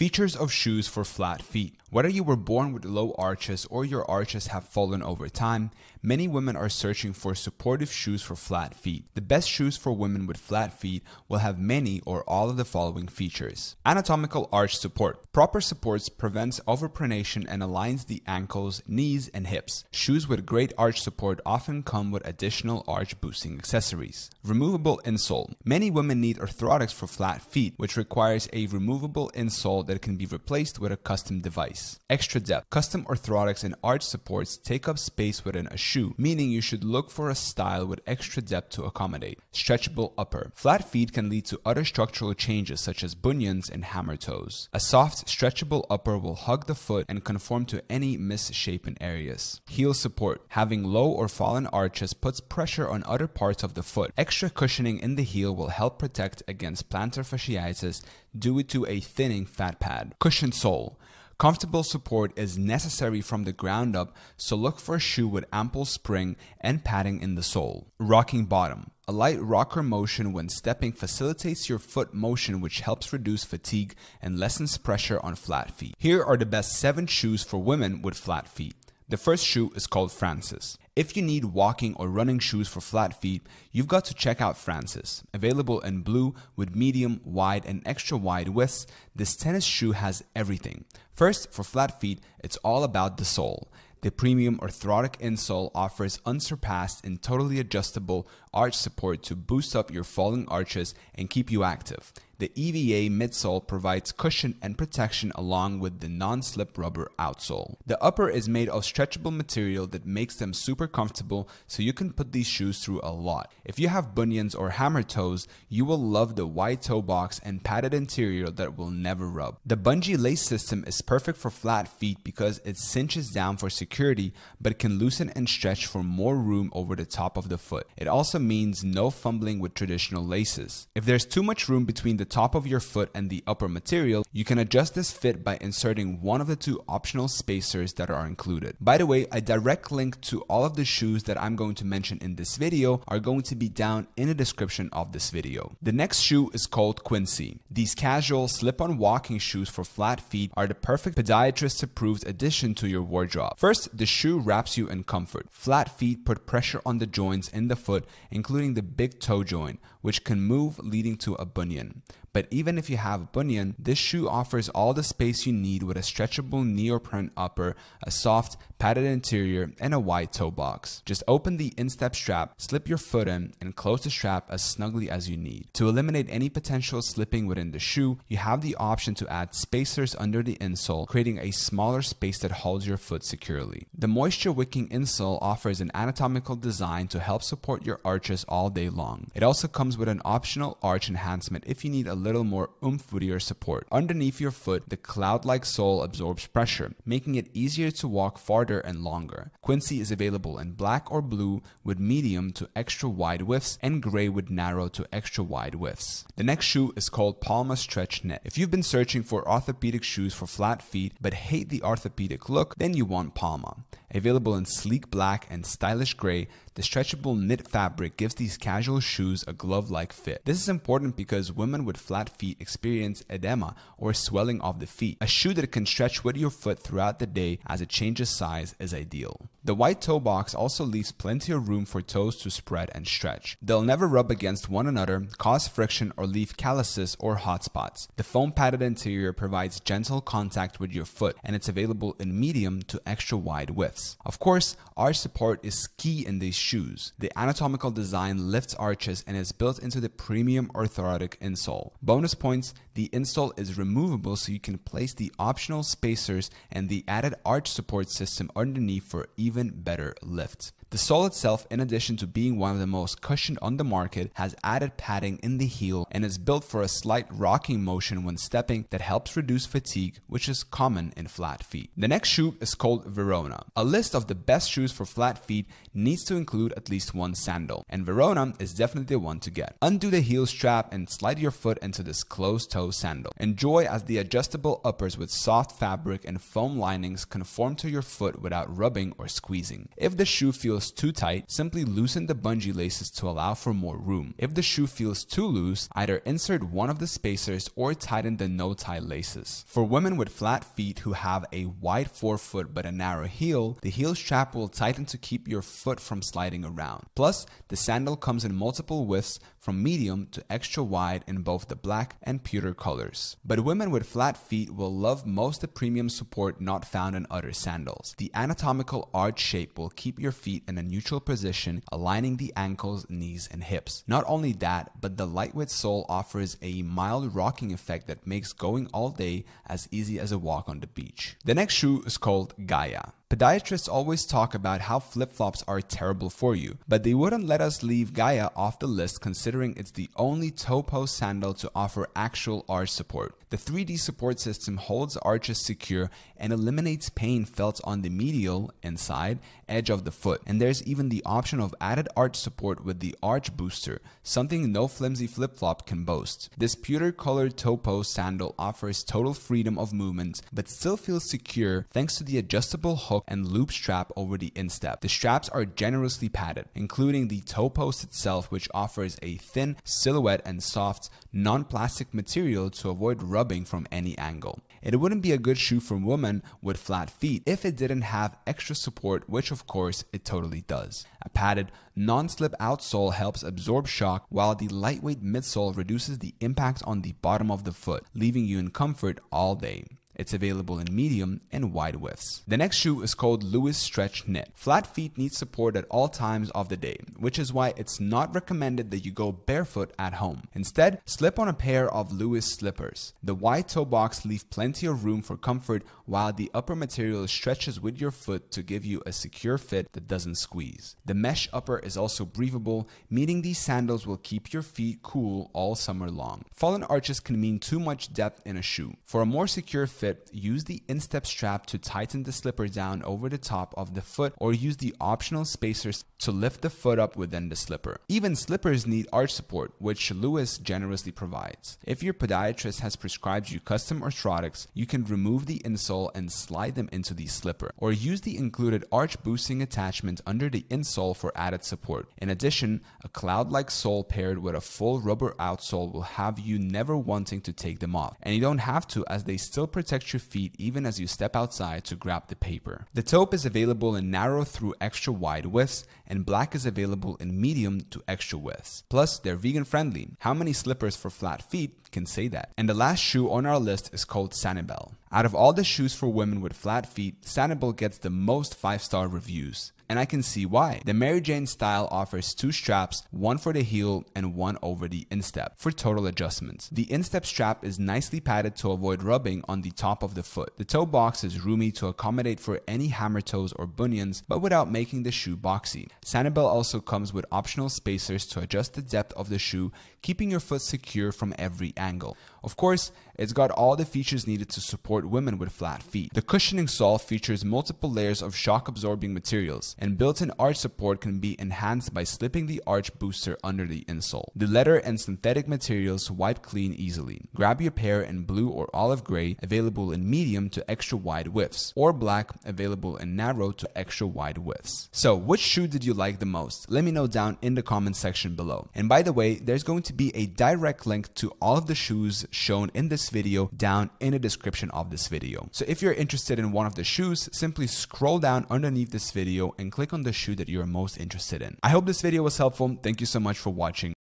Features of shoes for flat feet. Whether you were born with low arches or your arches have fallen over time, many women are searching for supportive shoes for flat feet. The best shoes for women with flat feet will have many or all of the following features. Anatomical arch support. Proper supports prevents overpronation and aligns the ankles, knees, and hips. Shoes with great arch support often come with additional arch boosting accessories. Removable insole. Many women need orthotics for flat feet, which requires a removable insole that can be replaced with a custom device. Extra depth. Custom orthotics and arch supports take up space within a shoe, meaning you should look for a style with extra depth to accommodate. Stretchable upper. Flat feet can lead to other structural changes such as bunions and hammer toes. A soft, stretchable upper will hug the foot and conform to any misshapen areas. Heel support. Having low or fallen arches puts pressure on other parts of the foot. Extra cushioning in the heel will help protect against plantar fasciitis due to a thinning fat pad. Cushion sole. Comfortable support is necessary from the ground up, so look for a shoe with ample spring and padding in the sole. Rocking bottom. A light rocker motion when stepping facilitates your foot motion which helps reduce fatigue and lessens pressure on flat feet. Here are the best 7 shoes for women with flat feet. The first shoe is called Francis. If you need walking or running shoes for flat feet, you've got to check out Francis. Available in blue with medium, wide, and extra wide widths, this tennis shoe has everything. First, for flat feet, it's all about the sole. The premium orthotic insole offers unsurpassed and totally adjustable arch support to boost up your falling arches and keep you active. The EVA midsole provides cushion and protection along with the non-slip rubber outsole. The upper is made of stretchable material that makes them super comfortable so you can put these shoes through a lot. If you have bunions or hammer toes, you will love the wide toe box and padded interior that will never rub. The bungee lace system is perfect for flat feet because it cinches down for security but can loosen and stretch for more room over the top of the foot. It also means no fumbling with traditional laces. If there's too much room between the top of your foot and the upper material, you can adjust this fit by inserting one of the two optional spacers that are included. By the way, a direct link to all of the shoes that I'm going to mention in this video are going to be down in the description of this video. The next shoe is called Quincy. These casual slip-on walking shoes for flat feet are the perfect podiatrist approved addition to your wardrobe. First, the shoe wraps you in comfort. Flat feet put pressure on the joints in the foot including the big toe joint, which can move, leading to a bunion. But even if you have a bunion, this shoe offers all the space you need with a stretchable neoprene upper, a soft, padded interior, and a wide toe box. Just open the instep strap, slip your foot in, and close the strap as snugly as you need. To eliminate any potential slipping within the shoe, you have the option to add spacers under the insole, creating a smaller space that holds your foot securely. The moisture wicking insole offers an anatomical design to help support your arches all day long. It also comes with an optional arch enhancement if you need a little more oomph with your support. Underneath your foot, the cloud-like sole absorbs pressure, making it easier to walk farther and longer. Quincy is available in black or blue with medium to extra wide widths and gray with narrow to extra wide widths. The next shoe is called Palma Stretch Knit. If you've been searching for orthopedic shoes for flat feet but hate the orthopedic look, then you want Palma. Available in sleek black and stylish gray, the stretchable knit fabric gives these casual shoes a glove-like fit. This is important because women with flat feet experience edema or swelling of the feet. A shoe that can stretch with your foot throughout the day as it changes size is ideal. The white toe box also leaves plenty of room for toes to spread and stretch. They'll never rub against one another, cause friction, or leave calluses or hot spots. The foam padded interior provides gentle contact with your foot and it's available in medium to extra wide width. Of course, arch support is key in these shoes. The anatomical design lifts arches and is built into the premium orthotic insole. Bonus points, the insole is removable so you can place the optional spacers and the added arch support system underneath for even better lift. The sole itself, in addition to being one of the most cushioned on the market, has added padding in the heel and is built for a slight rocking motion when stepping that helps reduce fatigue, which is common in flat feet. The next shoe is called Verona. A list of the best shoes for flat feet needs to include at least one sandal, and Verona is definitely the one to get. Undo the heel strap and slide your foot into this closed toe sandal. Enjoy as the adjustable uppers with soft fabric and foam linings conform to your foot without rubbing or squeezing. If the shoe feels feels too tight, simply loosen the bungee laces to allow for more room. If the shoe feels too loose, either insert one of the spacers or tighten the no-tie laces. For women with flat feet who have a wide forefoot but a narrow heel, the heel strap will tighten to keep your foot from sliding around. Plus, the sandal comes in multiple widths from medium to extra wide in both the black and pewter colors. But women with flat feet will love most the premium support not found in other sandals. The anatomical arch shape will keep your feet in a neutral position, aligning the ankles, knees, and hips. Not only that, but the lightweight sole offers a mild rocking effect that makes going all day as easy as a walk on the beach. The next shoe is called Gaia. Podiatrists always talk about how flip-flops are terrible for you, but they wouldn't let us leave Gaia off the list considering it's the only topo sandal to offer actual arch support. The 3D support system holds arches secure and eliminates pain felt on the medial, inside, edge of the foot. And there's even the option of added arch support with the arch booster, something no flimsy flip-flop can boast. This pewter-colored topo sandal offers total freedom of movement, but still feels secure thanks to the adjustable hook and loop strap over the instep. The straps are generously padded, including the toe post itself, which offers a thin silhouette and soft, non-plastic material to avoid rubbing from any angle. It wouldn't be a good shoe for women with flat feet if it didn't have extra support, which of course it totally does. A padded, non-slip outsole helps absorb shock while the lightweight midsole reduces the impact on the bottom of the foot, leaving you in comfort all day. It's available in medium and wide widths. The next shoe is called Lewis Stretch Knit. Flat feet need support at all times of the day, which is why it's not recommended that you go barefoot at home. Instead, slip on a pair of Lewis slippers. The wide toe box leaves plenty of room for comfort while the upper material stretches with your foot to give you a secure fit that doesn't squeeze. The mesh upper is also breathable, meaning these sandals will keep your feet cool all summer long. Fallen arches can mean too much depth in a shoe. For a more secure fit, use the instep strap to tighten the slipper down over the top of the foot or use the optional spacers to lift the foot up within the slipper. Even slippers need arch support, which Lewis generously provides. If your podiatrist has prescribed you custom orthotics, you can remove the insole and slide them into the slipper, or use the included arch boosting attachment under the insole for added support. In addition, a cloud-like sole paired with a full rubber outsole will have you never wanting to take them off, and you don't have to as they still protect your feet even as you step outside to grab the paper. The taupe is available in narrow through extra wide widths and black is available in medium to extra widths. Plus, they're vegan friendly. How many slippers for flat feet can say that? And the last shoe on our list is called Sanibel. Out of all the shoes for women with flat feet, Sanibel gets the most 5-star reviews. And I can see why. The Mary Jane style offers two straps, one for the heel and one over the instep for total adjustments. The instep strap is nicely padded to avoid rubbing on the top of the foot. The toe box is roomy to accommodate for any hammer toes or bunions, but without making the shoe boxy. Sanibel also comes with optional spacers to adjust the depth of the shoe, keeping your foot secure from every angle. Of course, it's got all the features needed to support support women with flat feet. The cushioning sole features multiple layers of shock-absorbing materials, and built-in arch support can be enhanced by slipping the arch booster under the insole. The leather and synthetic materials wipe clean easily. Grab your pair in blue or olive gray, available in medium to extra wide widths, or black, available in narrow to extra wide widths. So which shoe did you like the most? Let me know down in the comment section below. And by the way, there's going to be a direct link to all of the shoes shown in this video down in the description of this video. So if you're interested in one of the shoes, simply scroll down underneath this video and click on the shoe that you're most interested in. I hope this video was helpful. Thank you so much for watching.